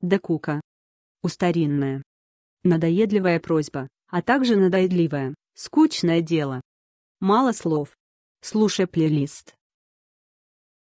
да кука. Устаринная. Надоедливая просьба, а также надоедливое, скучное дело. Мало слов. Слушай плейлист.